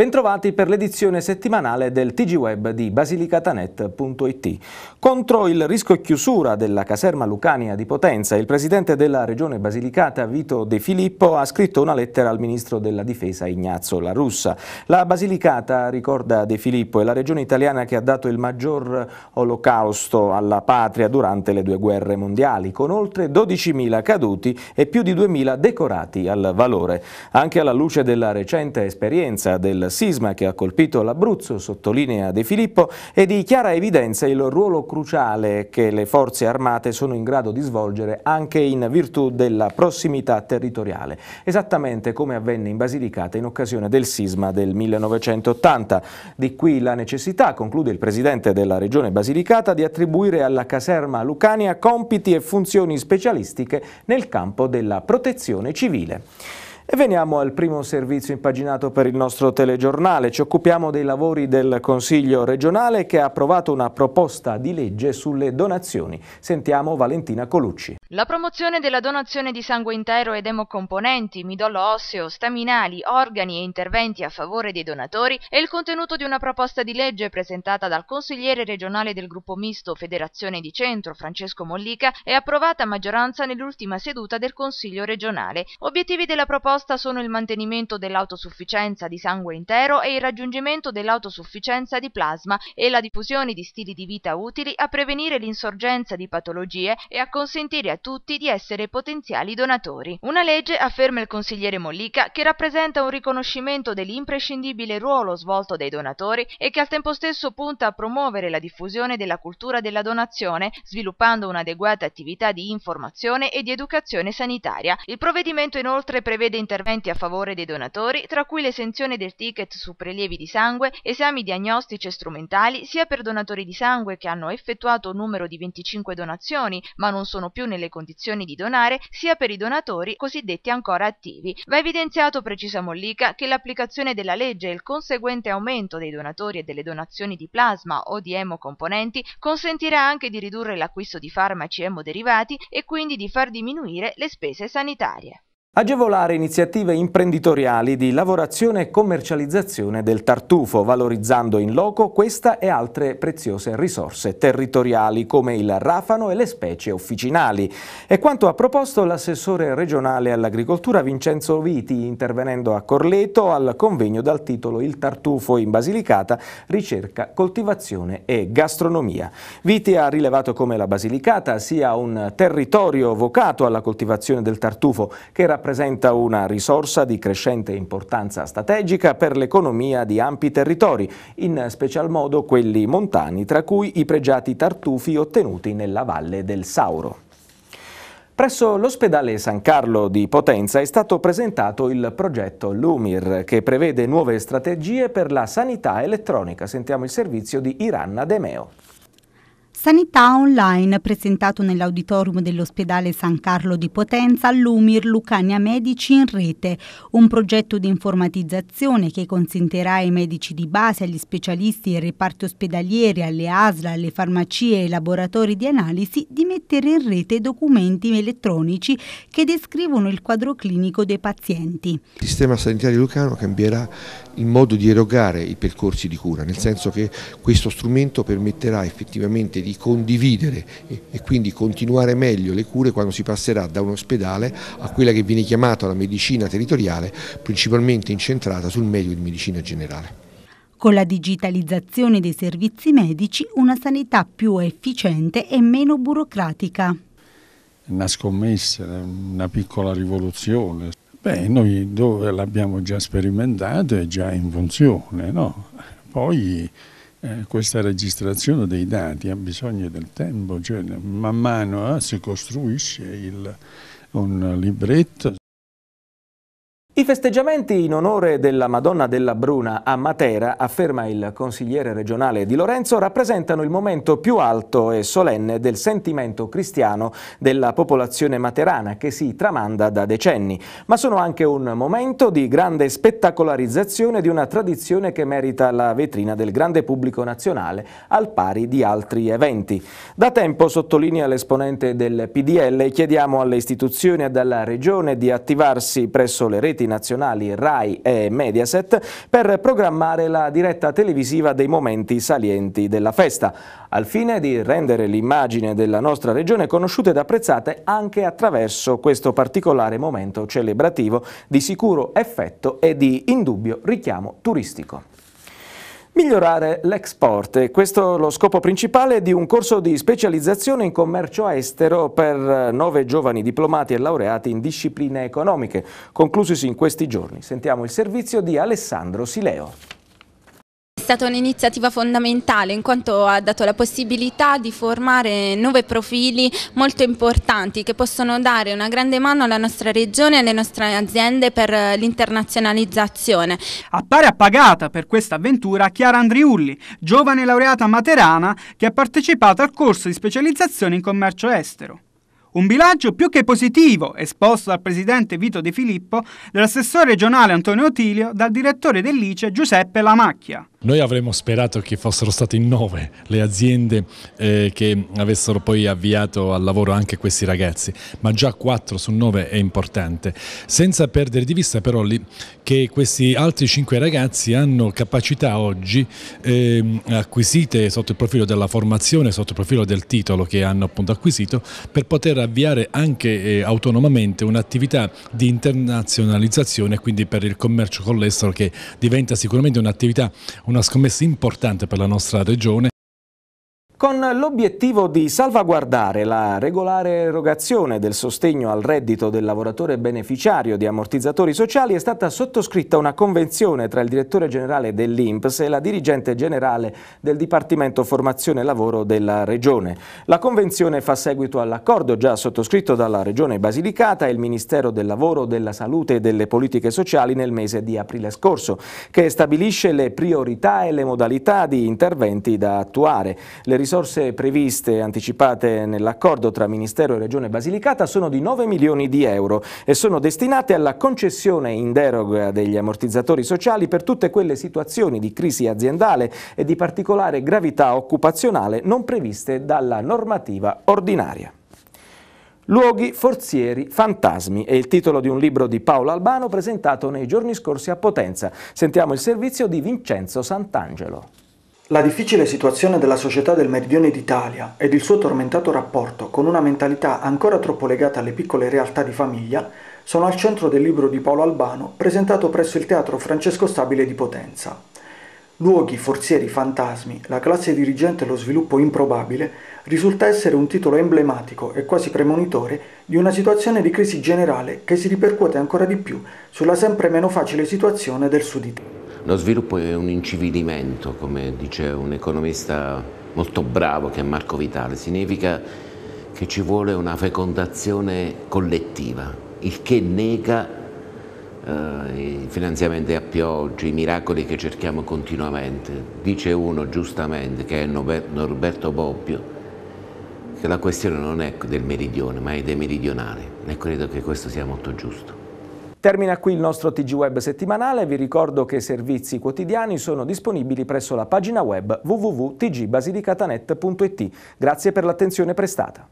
Bentrovati per l'edizione settimanale del TG Web di basilicatanet.it. Contro il rischio chiusura della caserma Lucania di Potenza, il presidente della regione Basilicata Vito De Filippo ha scritto una lettera al ministro della difesa Ignazio La Russa. La Basilicata, ricorda De Filippo, è la regione italiana che ha dato il maggior olocausto alla patria durante le due guerre mondiali, con oltre 12.000 caduti e più di 2.000 decorati al valore. Anche alla luce della recente esperienza del sisma che ha colpito l'Abruzzo, sottolinea De Filippo, è di chiara evidenza il ruolo cruciale che le forze armate sono in grado di svolgere anche in virtù della prossimità territoriale, esattamente come avvenne in Basilicata in occasione del sisma del 1980. Di qui la necessità, conclude il Presidente della Regione Basilicata, di attribuire alla caserma Lucania compiti e funzioni specialistiche nel campo della protezione civile. E veniamo al primo servizio impaginato per il nostro telegiornale. Ci occupiamo dei lavori del Consiglio regionale che ha approvato una proposta di legge sulle donazioni. Sentiamo Valentina Colucci. La promozione della donazione di sangue intero ed emocomponenti, midollo osseo, staminali, organi e interventi a favore dei donatori è il contenuto di una proposta di legge presentata dal consigliere regionale del gruppo misto Federazione di Centro Francesco Mollica e approvata a maggioranza nell'ultima seduta del Consiglio regionale. Obiettivi della proposta proposta sono il mantenimento dell'autosufficienza di sangue intero e il raggiungimento dell'autosufficienza di plasma e la diffusione di stili di vita utili a prevenire l'insorgenza di patologie e a consentire a tutti di essere potenziali donatori. Una legge, afferma il consigliere Mollica, che rappresenta un riconoscimento dell'imprescindibile ruolo svolto dai donatori e che al tempo stesso punta a promuovere la diffusione della cultura della donazione, sviluppando un'adeguata attività di informazione e di educazione sanitaria. Il provvedimento inoltre prevede in interventi a favore dei donatori, tra cui l'esenzione del ticket su prelievi di sangue, esami diagnostici e strumentali sia per donatori di sangue che hanno effettuato un numero di 25 donazioni ma non sono più nelle condizioni di donare, sia per i donatori cosiddetti ancora attivi. Va evidenziato, precisa Mollica, che l'applicazione della legge e il conseguente aumento dei donatori e delle donazioni di plasma o di emocomponenti consentirà anche di ridurre l'acquisto di farmaci emoderivati e quindi di far diminuire le spese sanitarie. Agevolare iniziative imprenditoriali di lavorazione e commercializzazione del tartufo, valorizzando in loco questa e altre preziose risorse territoriali come il rafano e le specie officinali. È quanto ha proposto l'assessore regionale all'agricoltura Vincenzo Viti, intervenendo a Corleto al convegno dal titolo Il tartufo in Basilicata, ricerca, coltivazione e gastronomia. Viti ha rilevato come la Basilicata sia un territorio vocato alla coltivazione del tartufo che rappresenta rappresenta una risorsa di crescente importanza strategica per l'economia di ampi territori, in special modo quelli montani, tra cui i pregiati tartufi ottenuti nella valle del Sauro. Presso l'ospedale San Carlo di Potenza è stato presentato il progetto Lumir che prevede nuove strategie per la sanità elettronica. Sentiamo il servizio di Iranna Demeo. Sanità Online, presentato nell'auditorium dell'ospedale San Carlo di Potenza, l'UMIR Lucania Medici in Rete, un progetto di informatizzazione che consentirà ai medici di base, agli specialisti, ai reparti ospedalieri, alle ASL, alle farmacie e ai laboratori di analisi di mettere in rete documenti elettronici che descrivono il quadro clinico dei pazienti. Il sistema sanitario lucano cambierà il modo di erogare i percorsi di cura, nel senso che questo strumento permetterà effettivamente di di condividere e quindi continuare meglio le cure quando si passerà da un ospedale a quella che viene chiamata la medicina territoriale, principalmente incentrata sul meglio di medicina generale. Con la digitalizzazione dei servizi medici una sanità più efficiente e meno burocratica. Una scommessa, una piccola rivoluzione. Beh, noi dove l'abbiamo già sperimentato è già in funzione, no? Poi eh, questa registrazione dei dati ha bisogno del tempo, cioè man mano eh, si costruisce il, un libretto i festeggiamenti in onore della Madonna della Bruna a Matera, afferma il consigliere regionale di Lorenzo, rappresentano il momento più alto e solenne del sentimento cristiano della popolazione materana che si tramanda da decenni, ma sono anche un momento di grande spettacolarizzazione di una tradizione che merita la vetrina del grande pubblico nazionale al pari di altri eventi. Da tempo, sottolinea l'esponente del PDL, chiediamo alle istituzioni e alla Regione di attivarsi presso le reti nazionali RAI e Mediaset per programmare la diretta televisiva dei momenti salienti della festa, al fine di rendere l'immagine della nostra regione conosciuta ed apprezzata anche attraverso questo particolare momento celebrativo di sicuro effetto e di indubbio richiamo turistico. Migliorare l'export, questo è lo scopo principale di un corso di specializzazione in commercio estero per eh, nove giovani diplomati e laureati in discipline economiche, conclusosi in questi giorni. Sentiamo il servizio di Alessandro Sileo stata un'iniziativa fondamentale in quanto ha dato la possibilità di formare nuovi profili molto importanti che possono dare una grande mano alla nostra regione e alle nostre aziende per l'internazionalizzazione. Appare appagata per questa avventura Chiara Andriulli, giovane laureata materana che ha partecipato al corso di specializzazione in commercio estero. Un bilancio più che positivo, esposto dal presidente Vito De Filippo, dall'assessore regionale Antonio Otilio, dal direttore dell'ICE Giuseppe Lamacchia. Noi avremmo sperato che fossero state in nove le aziende eh, che avessero poi avviato al lavoro anche questi ragazzi, ma già quattro su nove è importante, senza perdere di vista però che questi altri cinque ragazzi hanno capacità oggi eh, acquisite sotto il profilo della formazione, sotto il profilo del titolo che hanno appunto acquisito, per poter avviare anche eh, autonomamente un'attività di internazionalizzazione, quindi per il commercio con l'estero che diventa sicuramente un'attività una scommessa importante per la nostra regione con l'obiettivo di salvaguardare la regolare erogazione del sostegno al reddito del lavoratore beneficiario di ammortizzatori sociali è stata sottoscritta una convenzione tra il direttore generale dell'INPS e la dirigente generale del Dipartimento Formazione Lavoro della Regione. La convenzione fa seguito all'accordo già sottoscritto dalla Regione Basilicata e il Ministero del Lavoro, della Salute e delle Politiche Sociali nel mese di aprile scorso, che stabilisce le priorità e le modalità di interventi da attuare. Le risorse previste anticipate nell'accordo tra Ministero e Regione Basilicata sono di 9 milioni di euro e sono destinate alla concessione in deroga degli ammortizzatori sociali per tutte quelle situazioni di crisi aziendale e di particolare gravità occupazionale non previste dalla normativa ordinaria. Luoghi, forzieri, fantasmi è il titolo di un libro di Paolo Albano presentato nei giorni scorsi a Potenza. Sentiamo il servizio di Vincenzo Sant'Angelo. La difficile situazione della società del meridione d'Italia ed il suo tormentato rapporto con una mentalità ancora troppo legata alle piccole realtà di famiglia sono al centro del libro di Paolo Albano presentato presso il Teatro Francesco Stabile di Potenza. Luoghi, forzieri, fantasmi, la classe dirigente e lo sviluppo improbabile risulta essere un titolo emblematico e quasi premonitore di una situazione di crisi generale che si ripercuote ancora di più sulla sempre meno facile situazione del Sud Italia. Lo sviluppo è un incivilimento, come dice un economista molto bravo che è Marco Vitale, significa che ci vuole una fecondazione collettiva, il che nega eh, i finanziamenti a pioggia, i miracoli che cerchiamo continuamente. Dice uno giustamente, che è Norberto Bobbio, che la questione non è del meridione, ma è dei meridionali e credo che questo sia molto giusto. Termina qui il nostro TG Web settimanale, vi ricordo che i servizi quotidiani sono disponibili presso la pagina web www.tgbasilicanet.it. Grazie per l'attenzione prestata.